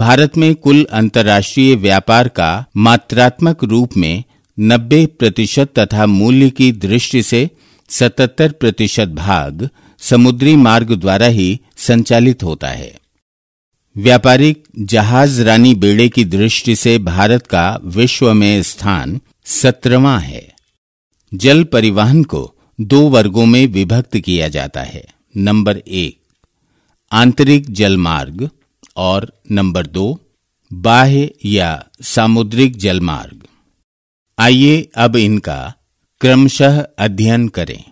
भारत में कुल अंतर्राष्ट्रीय व्यापार का मात्रात्मक रूप में 90 प्रतिशत तथा मूल्य की दृष्टि से 77 प्रतिशत भाग समुद्री मार्ग द्वारा ही संचालित होता है व्यापारिक जहाज रानी बेड़े की दृष्टि से भारत का विश्व में स्थान सत्रवा है जल परिवहन को दो वर्गों में विभक्त किया जाता है नंबर एक आंतरिक जलमार्ग और नंबर दो बाह्य या सामुद्रिक जलमार्ग आइए अब इनका क्रमशः अध्ययन करें